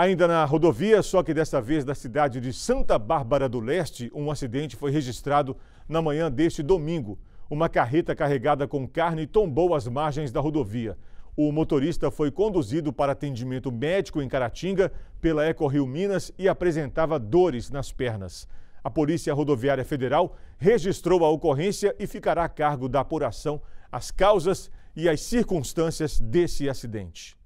Ainda na rodovia, só que desta vez da cidade de Santa Bárbara do Leste, um acidente foi registrado na manhã deste domingo. Uma carreta carregada com carne tombou às margens da rodovia. O motorista foi conduzido para atendimento médico em Caratinga pela Rio Minas e apresentava dores nas pernas. A Polícia Rodoviária Federal registrou a ocorrência e ficará a cargo da apuração as causas e as circunstâncias desse acidente.